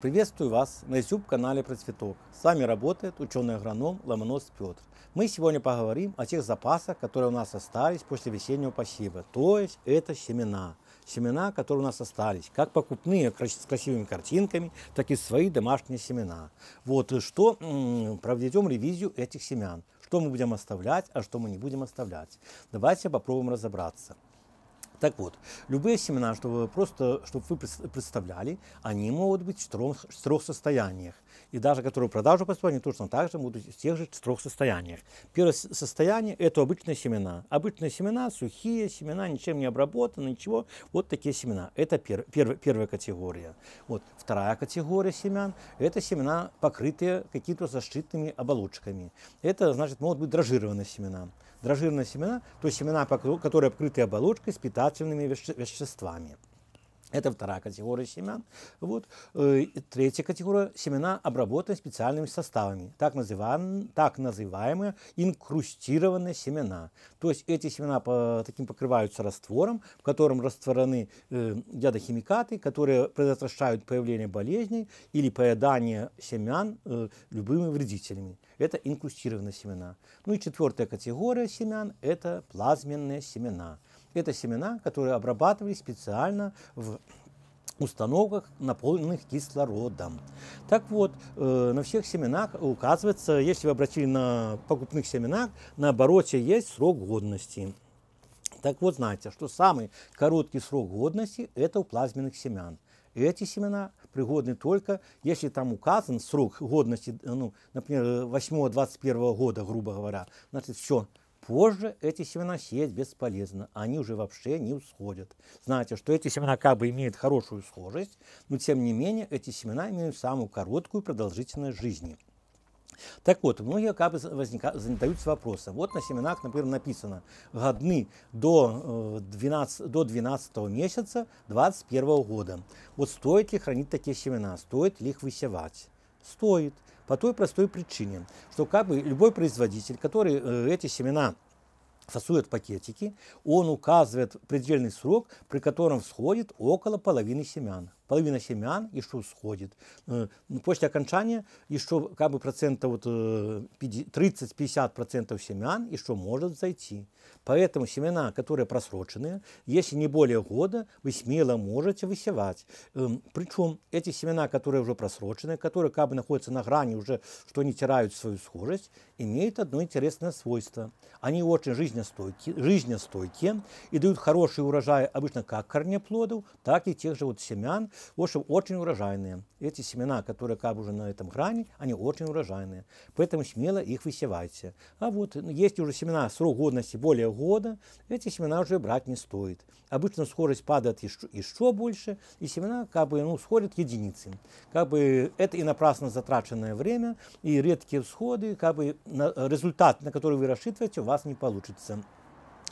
Приветствую вас на YouTube-канале «Процветок». С вами работает ученый-агроном Ломонос Петр. Мы сегодня поговорим о тех запасах, которые у нас остались после весеннего посева. То есть это семена. Семена, которые у нас остались. Как покупные с красивыми картинками, так и свои домашние семена. Вот и э, что проведем ревизию этих семян. Что мы будем оставлять, а что мы не будем оставлять. Давайте попробуем разобраться. Так вот, любые семена, чтобы просто, чтобы вы представляли, они могут быть в трех, в трех состояниях. И даже которые в продажу поступают, они точно так же будут в тех же трех состояниях. Первое состояние – это обычные семена. Обычные семена, сухие семена, ничем не обработаны, ничего. Вот такие семена. Это пер, пер, первая категория. Вот. Вторая категория семян – это семена, покрытые какими-то защитными оболочками. Это, значит, могут быть дрожжированные семена дрожжирные семена, то есть семена, которые обкрыты оболочкой с питательными веществами. Это вторая категория семян. Вот. Э, третья категория – семена, обработанные специальными составами, так, называем, так называемые инкрустированные семена. То есть эти семена по, таким покрываются раствором, в котором растворены э, ядохимикаты, которые предотвращают появление болезней или поедание семян э, любыми вредителями. Это инкрустированные семена. Ну и четвертая категория семян – это плазменные семена – это семена, которые обрабатывались специально в установках, наполненных кислородом. Так вот, э, на всех семенах указывается, если вы обратили на покупных семенах, на обороте есть срок годности. Так вот, знаете, что самый короткий срок годности – это у плазменных семян. эти семена пригодны только, если там указан срок годности, э, ну, например, 8-21 года, грубо говоря. Значит, все, Позже эти семена сеять бесполезно, они уже вообще не усходят. Знаете, что эти семена как бы имеют хорошую схожесть, но тем не менее эти семена имеют самую короткую продолжительность жизни. Так вот, многие как бы задаются вопросом. Вот на семенах, например, написано годны до 12, э, до 12 месяца 2021 года. Вот стоит ли хранить такие семена? Стоит ли их высевать? Стоит. По той простой причине, что как бы любой производитель, который э, эти семена фасует в пакетики, он указывает предельный срок, при котором всходит около половины семян половина семян еще сходит. Э, ну, после окончания еще как бы процентов 30-50% э, семян еще может зайти. Поэтому семена, которые просроченные, если не более года, вы смело можете высевать. Эм, Причем эти семена, которые уже просрочены, которые как бы находятся на грани уже, что они теряют свою схожесть, имеют одно интересное свойство. Они очень жизнестойкие, жизнестойкие и дают хороший урожай обычно как корнеплодов, так и тех же вот семян, в общем, очень урожайные. Эти семена, которые как бы уже на этом грани, они очень урожайные. Поэтому смело их высевайте. А вот ну, есть уже семена срок годности более года, эти семена уже брать не стоит. Обычно скорость падает еще, еще больше, и семена как бы ну, сходят единицы. Как бы это и напрасно затраченное время, и редкие всходы, как бы на, результат, на который вы рассчитываете, у вас не получится.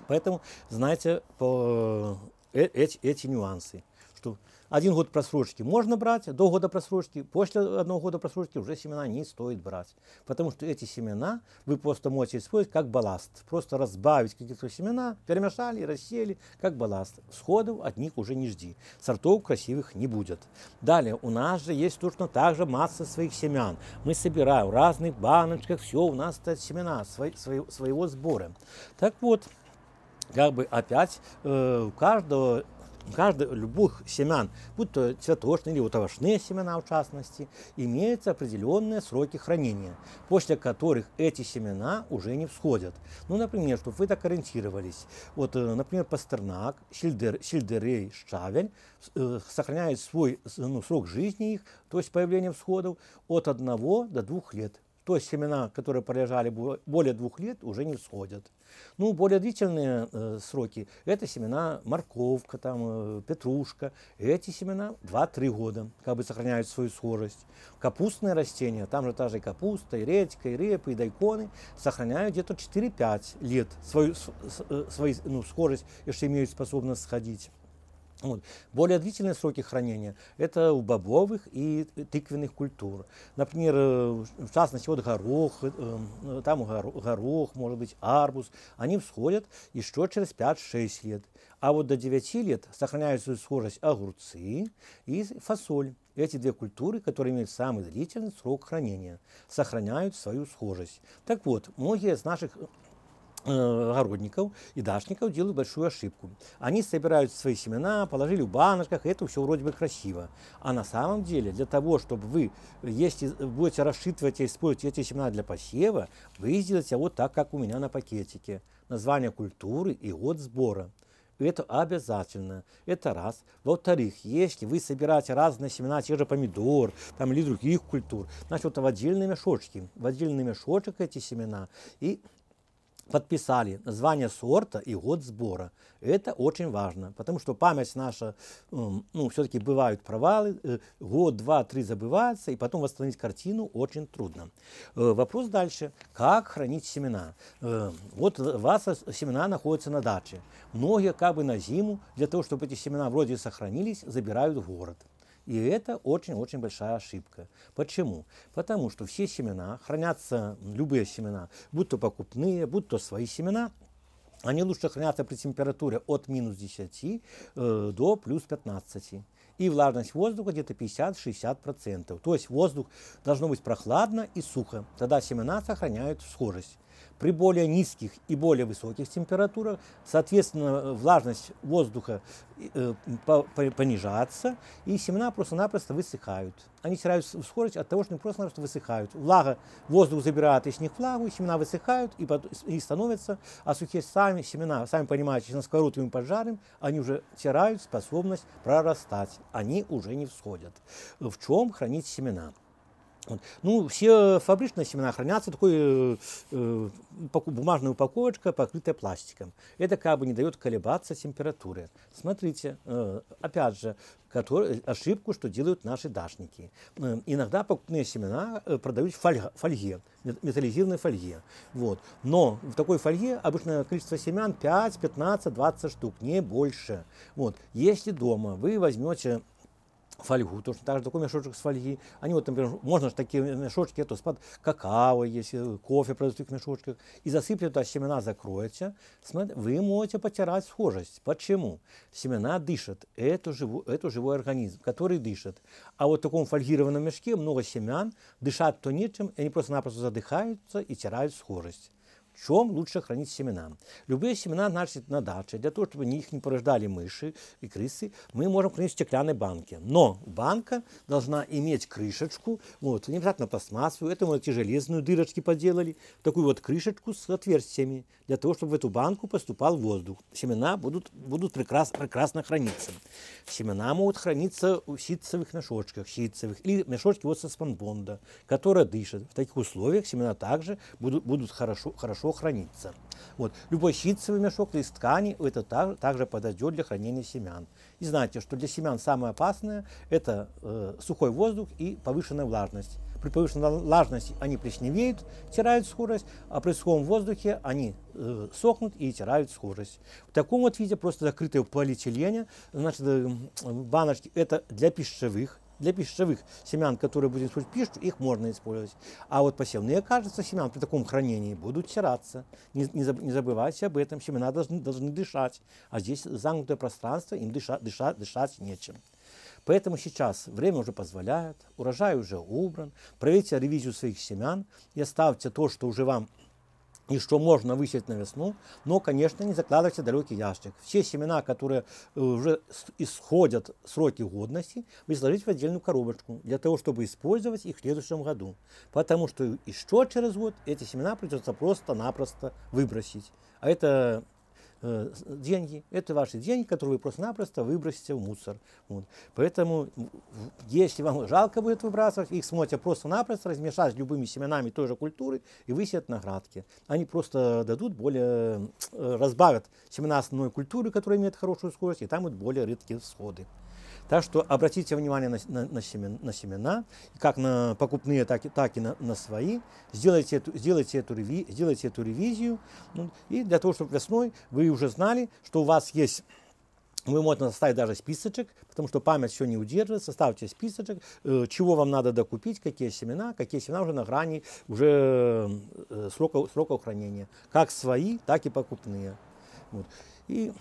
Поэтому знайте по, э, э эти, эти нюансы что один год просрочки можно брать, до года просрочки, после одного года просрочки уже семена не стоит брать. Потому что эти семена вы просто можете использовать как балласт. Просто разбавить какие-то семена, перемешали, рассеяли, как балласт. Сходов от них уже не жди. Сортов красивых не будет. Далее, у нас же есть точно так же масса своих семян. Мы собираем в разных баночках, все, у нас это семена свои, свои, своего сбора. Так вот, как бы опять э, у каждого каждой, любых семян, будь то цветочные или утовошные семена в частности, имеются определенные сроки хранения, после которых эти семена уже не всходят. Ну, например, чтобы вы так ориентировались. Вот, э, например, пастернак, сельдер, сельдерей, щавель э, сохраняют свой ну, срок жизни их, то есть появление всходов, от 1 до 2 лет. То семена, которые пролежали более двух лет, уже не всходят. Ну, более длительные э, сроки – это семена морковка, там, э, петрушка. Эти семена 2-3 года как бы сохраняют свою схожесть. Капустные растения, там же та же и капуста, и редька, и репы, и дайконы, сохраняют где-то 4-5 лет свою, с, э, свои, ну, схожесть, если имеют способность сходить. Вот. Более длительные сроки хранения – это у бобовых и тыквенных культур. Например, э, в частности, вот горох, э, э, там горох, может быть, арбуз, они всходят еще через 5-6 лет. А вот до 9 лет сохраняют свою схожесть огурцы и фасоль. Эти две культуры, которые имеют самый длительный срок хранения, сохраняют свою схожесть. Так вот, многие из наших Э, огородников и дашников делают большую ошибку. Они собирают свои семена, положили в баночках, и это все вроде бы красиво. А на самом деле для того, чтобы вы, если будете расшитывать и использовать эти семена для посева, вы сделаете вот так, как у меня на пакетике. Название культуры и год сбора. Это обязательно. Это раз. Во-вторых, если вы собираете разные семена, те же помидор там, или других культур, значит, вот в отдельные мешочки. В отдельный мешочек эти семена. И подписали название сорта и год сбора. Это очень важно, потому что память наша, ну, все-таки бывают провалы, э, год, два, три забывается, и потом восстановить картину очень трудно. Э, вопрос дальше. Как хранить семена? Э, вот у вас семена находятся на даче. Многие как бы на зиму, для того, чтобы эти семена вроде сохранились, забирают в город. И это очень-очень большая ошибка. Почему? Потому что все семена, хранятся любые семена, будь то покупные, будь то свои семена, они лучше хранятся при температуре от минус 10 э, до плюс 15. И влажность воздуха где-то 50-60%. То есть воздух должно быть прохладно и сухо. Тогда семена сохраняют схожесть. При более низких и более высоких температурах, соответственно, влажность воздуха э, понижается, и семена просто-напросто высыхают. Они теряют скорость от того, что они просто-напросто высыхают. Влага, воздух забирает из них влагу, семена высыхают и, и становятся, а сухие сами семена, сами понимаете, на сковородку им поджарим, они уже теряют способность прорастать. Они уже не всходят. В чем хранить семена? Вот. Ну, все фабричные семена хранятся такой э, упаку, э, бумажная упаковочка, покрытая пластиком. Это как бы не дает колебаться температуры. Смотрите, э, опять же, который, ошибку, что делают наши дашники. Э, иногда покупные семена э, продают в фольга, фольге, металлизированной фольге. Вот. Но в такой фольге обычное количество семян 5, 15, 20 штук, не больше. Вот. Если дома вы возьмете фольгу, точно так же, такой мешочек с фольги. Они вот, например, можно же такие мешочки, это спад какао есть, э, кофе продают в таких мешочках. И засыпьте туда семена, закроются. Смотрите, вы можете потирать схожесть. Почему? Семена дышат. Это, живу, это живой организм, который дышит. А вот в таком фольгированном мешке много семян, дышат то нечем, и они просто-напросто задыхаются и теряют схожесть чем лучше хранить семена. Любые семена наши на даче, для того, чтобы их не порождали мыши и крысы, мы можем хранить в стеклянной банке. Но банка должна иметь крышечку, вот, не обязательно пластмассовую, это мы эти железные дырочки поделали, такую вот крышечку с отверстиями, для того, чтобы в эту банку поступал воздух. Семена будут, будут прекрас, прекрасно храниться. Семена могут храниться в ситцевых мешочках, ситцевых, или мешочки вот со спанбонда, которые дышат. В таких условиях семена также будут, будут хорошо, хорошо хорошо хранится. Вот. Любой щитцевый мешок, из ткани, это так, также подойдет для хранения семян. И знаете, что для семян самое опасное – это э, сухой воздух и повышенная влажность. При повышенной влажности они плесневеют, теряют скорость, а при сухом воздухе они э, сохнут и теряют скорость. В таком вот виде просто закрытые э, в полиэтилене, значит, баночки – это для пищевых для пищевых семян, которые будут использовать пищу, их можно использовать. А вот посевные, кажется, семян при таком хранении будут стираться. Не, не забывайте об этом, семена должны, должны дышать. А здесь замкнутое пространство, им дыша, дыша, дышать нечем. Поэтому сейчас время уже позволяет, урожай уже убран. Проведите ревизию своих семян и оставьте то, что уже вам и что можно высеять на весну, но, конечно, не закладывайте далекий ящик. Все семена, которые э, уже исходят сроки годности, вы сложите в отдельную коробочку для того, чтобы использовать их в следующем году. Потому что еще через год эти семена придется просто-напросто выбросить. А это Э, деньги. Это ваши деньги, которые вы просто-напросто выбросите в мусор. Вот. Поэтому, если вам жалко будет выбрасывать, их смотрят просто-напросто, размешать с любыми семенами той же культуры и высят на градке. Они просто дадут более, э, разбавят семена основной культуры, которая имеет хорошую скорость, и там будут более редкие всходы. Так что обратите внимание на, на, на, семена, на семена, как на покупные, так и, так и на, на свои. Сделайте эту, сделайте эту, реви, сделайте эту ревизию. Ну, и для того, чтобы весной вы уже знали, что у вас есть вы можно составить даже списочек, потому что память все не удерживает. Составьте списочек, э, чего вам надо докупить, какие семена, какие семена уже на грани уже э, срока, срока хранения. Как свои, так и покупные. Вот. И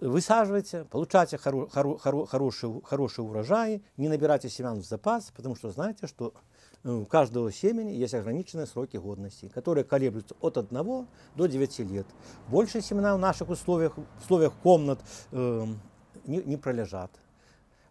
высаживайте, получайте хоро, хоро, хоро, хорошие, хорошие урожаи, не набирайте семян в запас, потому что знаете, что э, у каждого семени есть ограниченные сроки годности, которые колеблются от 1 до 9 лет. Больше семена в наших условиях, условиях комнат э, не, не пролежат.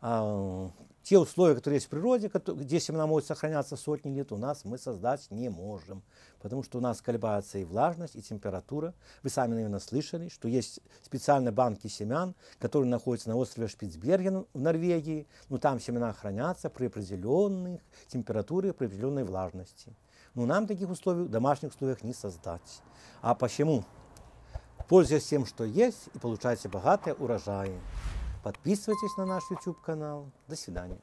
А те условия, которые есть в природе, где семена могут сохраняться сотни лет, у нас мы создать не можем. Потому что у нас колебается и влажность, и температура. Вы сами, наверное, слышали, что есть специальные банки семян, которые находятся на острове Шпицберген в Норвегии. Но там семена хранятся при определенных температурах, при определенной влажности. Но нам таких условий домашних условиях не создать. А почему? Пользуясь тем, что есть, и получайте богатые урожаи. Подписывайтесь на наш YouTube канал. До свидания.